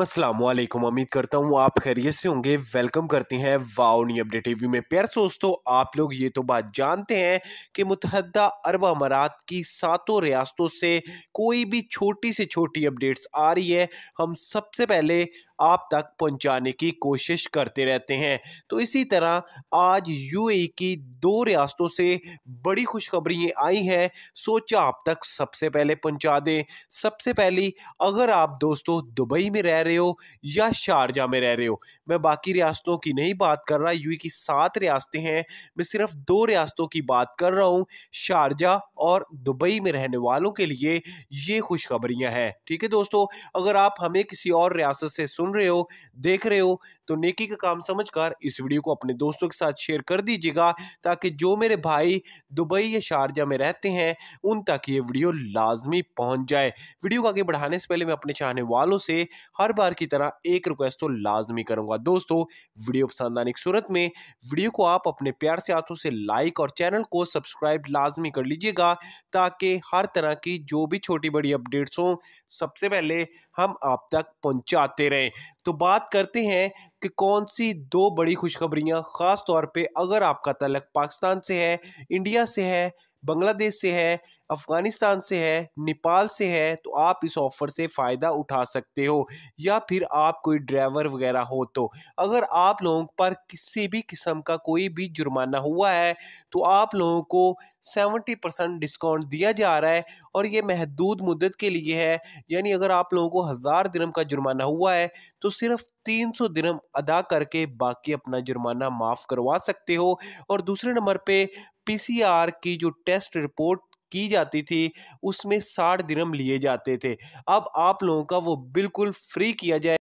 अस्सलाम वालेकुम उम्मीद करता हूँ आप खैरियत से होंगे वेलकम करते हैं वाउनी अपडेट टीवी में प्यार दोस्तों आप लोग ये तो बात जानते हैं कि मुतहद अरब अमारात की सातों रियासतों से कोई भी छोटी से छोटी अपडेट्स आ रही है हम सबसे पहले आप तक पहुंचाने की कोशिश करते रहते हैं तो इसी तरह आज यूएई की दो रियासतों से बड़ी खुशखबरी आई हैं सोचा आप तक सबसे पहले पहुंचा दें सबसे पहली अगर आप दोस्तों दुबई में रह रहे हो या शारजा में रह रहे हो मैं बाकी रियासतों की नहीं बात कर रहा यू की सात रियासतें हैं मैं सिर्फ दो रियासतों की बात कर रहा हूँ शारजा और दुबई में रहने वालों के लिए ये खुशखबरियाँ हैं ठीक है दोस्तों अगर आप हमें किसी और रियासत से सुन रहे हो देख रहे हो तो नेकी का काम समझ कर इस वीडियो को अपने दोस्तों के साथ शेयर कर दीजिएगा ताकि जो मेरे भाई दुबई या शारजा में रहते हैं उन तक ये वीडियो लाजमी पहुंच जाए वीडियो को आगे बढ़ाने इससे पहले मैं अपने चाहने वालों से हर बार की तरह एक रिक्वेस्ट तो लाजमी करूँगा दोस्तों वीडियो पसंद आने की सूरत में वीडियो को आप अपने प्यार से हाथों से लाइक और चैनल को सब्सक्राइब लाजमी कर लीजिएगा ताकि हर तरह की जो भी छोटी बड़ी अपडेट्स हों सबसे पहले हम आप तक पहुँचाते रहें तो बात करते हैं कि कौन सी दो बड़ी खुशखबरियां ख़ास तौर पे अगर आपका तलक पाकिस्तान से है इंडिया से है बांग्लादेश से है अफ़गानिस्तान से है नेपाल से है तो आप इस ऑफ़र से फ़ायदा उठा सकते हो या फिर आप कोई ड्राइवर वगैरह हो तो अगर आप लोगों पर किसी भी किस्म का कोई भी जुर्माना हुआ है तो आप लोगों को सेवेंटी परसेंट डिस्काउंट दिया जा रहा है और ये महदूद मुद्दत के लिए है यानी अगर आप लोगों को हज़ार दिनम का जुर्माना हुआ है तो सिर्फ तीन सौ दिनम अदा करके बाकी अपना जुर्माना माफ़ करवा सकते हो और दूसरे नंबर पे पीसीआर की जो टेस्ट रिपोर्ट की जाती थी उसमें साठ दिनम लिए जाते थे अब आप लोगों का वो बिल्कुल फ्री किया जाए